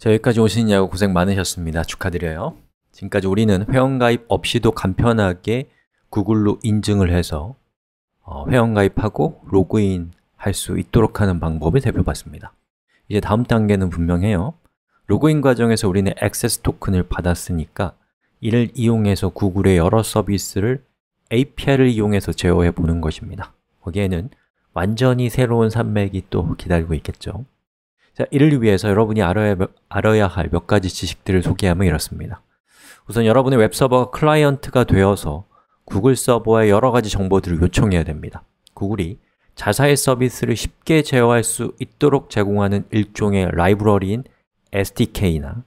자, 여기까지 오신 냐고 고생 많으셨습니다. 축하드려요. 지금까지 우리는 회원가입 없이도 간편하게 구글로 인증을 해서 어, 회원가입하고 로그인 할 수 있도록 하는 방법을 살펴봤습니다. 이제 다음 단계는 분명해요. 로그인 과정에서 우리는 액세스 토큰을 받았으니까 이를 이용해서 구글의 여러 서비스를 API를 이용해서 제어해 보는 것입니다. 거기에는 완전히 새로운 산맥이 또 기다리고 있겠죠. 자, 이를 위해서 여러분이 알아야, 알아야 할 몇 가지 지식들을 소개하면 이렇습니다 우선 여러분의 웹서버가 클라이언트가 되어서 구글 서버에 여러 가지 정보들을 요청해야 됩니다 구글이 자사의 서비스를 쉽게 제어할 수 있도록 제공하는 일종의 라이브러리인 SDK나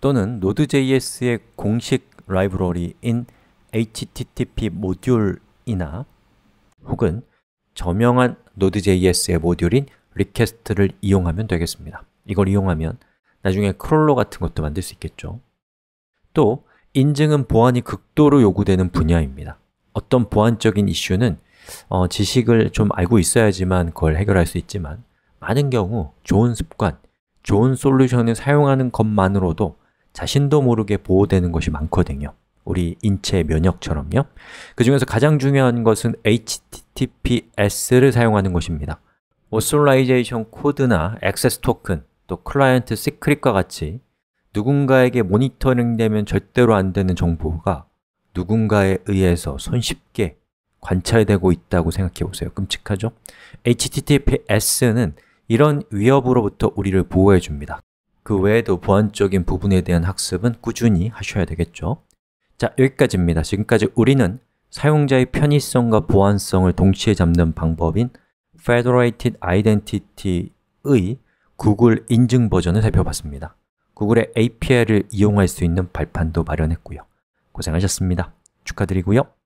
또는 Node.js의 공식 라이브러리인 HTTP 모듈이나 혹은 저명한 Node.js의 모듈인 리퀘스트를 이용하면 되겠습니다 이걸 이용하면 나중에 크롤러 같은 것도 만들 수 있겠죠 또 인증은 보안이 극도로 요구되는 분야입니다 어떤 보안적인 이슈는 어, 지식을 좀 알고 있어야지만 그걸 해결할 수 있지만 많은 경우 좋은 습관, 좋은 솔루션을 사용하는 것만으로도 자신도 모르게 보호되는 것이 많거든요 우리 인체 면역처럼요 그 중에서 가장 중요한 것은 HTTPS를 사용하는 것입니다 오솔라이제이션 코드나 액세스 토큰, 또 클라이언트 시크릿과 같이 누군가에게 모니터링되면 절대로 안 되는 정보가 누군가에 의해서 손쉽게 관찰되고 있다고 생각해 보세요. 끔찍하죠? HTTPS는 이런 위협으로부터 우리를 보호해 줍니다. 그 외에도 보안적인 부분에 대한 학습은 꾸준히 하셔야 되겠죠. 자, 여기까지입니다. 지금까지 우리는 사용자의 편의성과 보안성을 동시에 잡는 방법인 Federated Identity의 구글 인증 버전을 살펴봤습니다. 구글의 API를 이용할 수 있는 발판도 마련했고요. 고생하셨습니다. 축하드리고요.